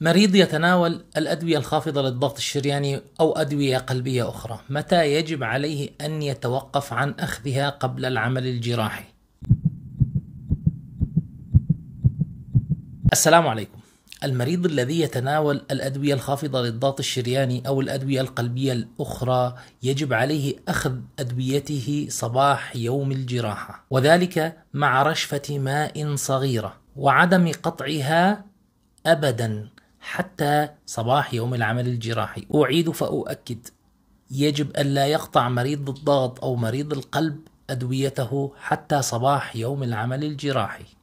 مريض يتناول الأدوية الخافضة للضغط الشرياني أو أدوية قلبية أخرى، متى يجب عليه أن يتوقف عن أخذها قبل العمل الجراحي؟ السلام عليكم. المريض الذي يتناول الأدوية الخافضة للضغط الشرياني أو الأدوية القلبية الأخرى يجب عليه أخذ أدويته صباح يوم الجراحة، وذلك مع رشفة ماء صغيرة، وعدم قطعها أبداً حتى صباح يوم العمل الجراحي أعيد فأؤكد يجب ألا يقطع مريض الضغط أو مريض القلب أدويته حتى صباح يوم العمل الجراحي